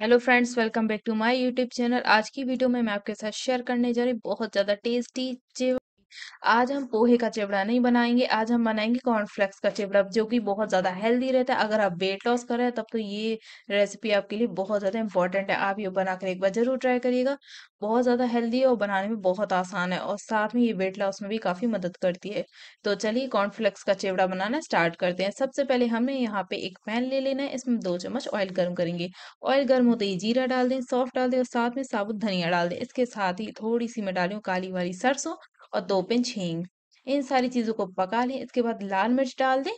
Hello friends welcome back to my YouTube channel आज की video में मैं आपके साथ शेयर करने जा रही बहुत ज़्यादा टेस्टी चेवड़ा आज हम पोहे का चिवड़ा नहीं बनाएंगे आज हम बनाएंगे कॉर्नफ्लेक्स का चिवड़ा जो कि बहुत ज़्यादा हेल्दी रहता है अगर आप वेट लॉस कर रहे हैं तब तो ये रेसिपी आपके लिए बहुत ज़्यादा इंपॉर्टेंट है आप ये बनाकर एक बार जरूर ट्राई करिएगा बहुत ज़्यादा हेल्दी है और बनाने में बहुत आसान है और साथ में ये वेट लॉस में भी काफ़ी मदद करती है। तो चलिए कॉर्नफ्लेक्स का चेवड़ा बनाना स्टार्ट करते हैं। सबसे पहले हमें यहाँ पे एक पैन ले लेना है, इसमें दो चम्मच ऑयल गर्म करेंगे। ऑयल गर्म होते ही जीरा डाल दें, सॉफ्ट डाल दें और साथ में साबुत धनिया डाल दें। इसके साथ ही थोड़ी-सी मैं डाली काली-वाली सरसों और दो पिंच हींग। इन सारी चीज़ों को पका लें, इसके बाद लाल मिर्च डाल दें।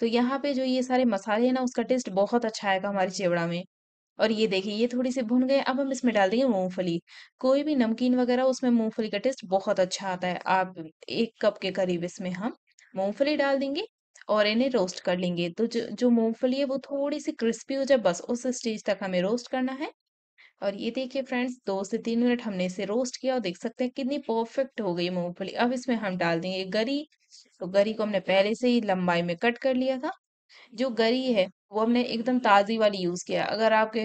तो यहाँ पे जो ये सारे मसाले हैं ना उसका टेस्ट बहुत अच्छा आएगा हमारे चेवड़ा में। और ये देखिए ये थोड़ी सी भुन गए अब हम इसमें डाल देंगे मूंगफली कोई भी नमकीन वगैरह उसमें मूंगफली का टेस्ट बहुत अच्छा आता है आप एक कप के करीब इसमें हम मूंगफली डाल देंगे और इन्हें रोस्ट कर लेंगे तो जो जो मूंगफली है वो थोड़ी सी क्रिस्पी हो जाए बस उस स्टेज तक हमें रोस्ट करना है और ये देखिए फ्रेंड्स दो से तीन मिनट हमने इसे रोस्ट किया और देख सकते हैं कितनी परफेक्ट हो गई मूंगफली अब इसमें हम डाल देंगे गरी तो गरी को हमने पहले से ही लंबाई में कट कर लिया था जो गरी है वो हमने एकदम ताज़ी वाली यूज़ किया अगर आपके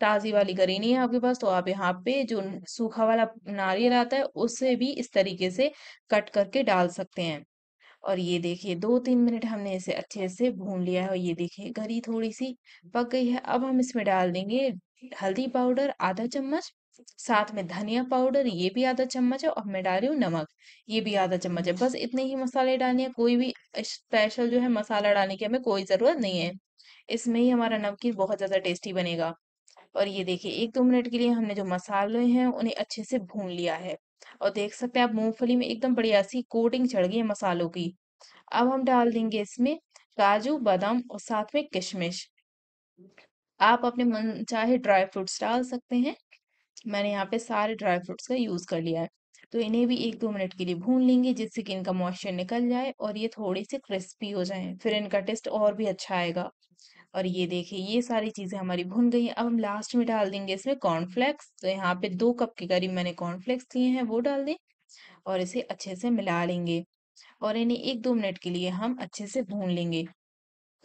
ताज़ी वाली गरी नहीं है आपके पास तो आप यहाँ पे जो सूखा वाला नारियल आता है उसे भी इस तरीके से कट करके डाल सकते हैं। और ये देखिए दो तीन मिनट हमने इसे अच्छे से भून लिया है और ये देखिए गरी थोड़ी-सी पक गई है। अब हम इसमें डाल देंगे हल्दी पाउडर आधा चम्मच। साथ में धनिया पाउडर ये भी आधा चम्मच है और मैं डाल रही हूँ नमक ये भी आधा चम्मच है बस इतने ही मसाले डालने हैं कोई भी स्पेशल जो है मसाला डालने की हमें कोई ज़रूरत नहीं है इसमें ही हमारा नमकीन बहुत ज़्यादा टेस्टी बनेगा और ये देखिए एक दो मिनट के लिए हमने जो मसाले हैं उन्हें अच्छे से भून लिया है और देख सकते हैं आप मूंगफली में एकदम बढ़िया सी कोटिंग चढ़ गई है मसालों की अब हम डाल देंगे इसमें काजू बादाम और साथ में किशमिश आप अपने मन चाहे ड्राई फ्रूट्स डाल सकते हैं मैंने यहाँ पे सारे ड्राई फ्रूट्स का यूज़ कर लिया है तो इन्हें भी एक दो मिनट के लिए भून लेंगे जिससे कि इनका मॉइस्चर निकल जाए और ये थोड़े से क्रिस्पी हो जाए फिर इनका टेस्ट और भी अच्छा आएगा और ये देखिए ये सारी चीज़ें हमारी भून गई अब हम लास्ट में डाल देंगे इसमें कॉर्नफ्लेक्स तो यहाँ पे दो कप के करीब मैंने कॉर्नफ्लेक्स लिए हैं वो डाल दें और इसे अच्छे से मिला लेंगे और इन्हें एक दो मिनट के लिए हम अच्छे से भून लेंगे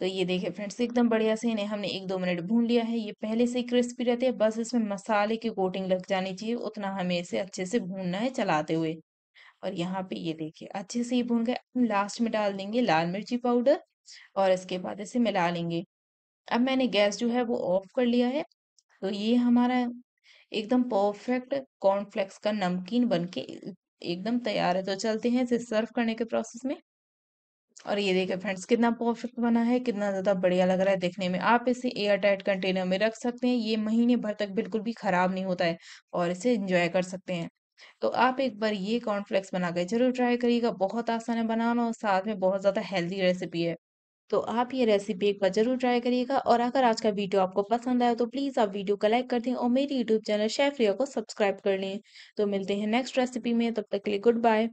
तो ये देखे फ्रेंड्स एकदम बढ़िया से इन्हें हमने एक दो मिनट भून लिया है ये पहले से ही क्रिस्पी रहते हैं बस इसमें मसाले की कोटिंग लग जानी चाहिए उतना हमें इसे अच्छे से भूनना है चलाते हुए और यहाँ पे ये देखिए अच्छे से ये भून गए हम लास्ट में डाल देंगे लाल मिर्ची पाउडर और इसके बाद इसे मिला लेंगे अब मैंने गैस जो है वो ऑफ कर लिया है तो ये हमारा एकदम परफेक्ट कॉर्नफ्लेक्स का नमकीन बन के एकदम तैयार है तो चलते हैं इसे सर्व करने के प्रोसेस में और ये देखे फ्रेंड्स कितना परफेक्ट बना है कितना ज़्यादा बढ़िया लग रहा है देखने में आप इसे एयर टाइट कंटेनर में रख सकते हैं ये महीने भर तक बिल्कुल भी ख़राब नहीं होता है और इसे इंजॉय कर सकते हैं तो आप एक बार ये कॉर्नफ्लेक्स बना के जरूर ट्राई करिएगा बहुत आसान है बनाना और साथ में बहुत ज़्यादा हेल्दी रेसिपी है तो आप ये रेसिपी एक बार जरूर ट्राई करिएगा और अगर आज का वीडियो आपको पसंद आया तो प्लीज़ आप वीडियो को लाइक कर दें और मेरी यूट्यूब चैनल शेफ रिया को सब्सक्राइब कर लें तो मिलते हैं नेक्स्ट रेसिपी में तब तक के लिए गुड बाय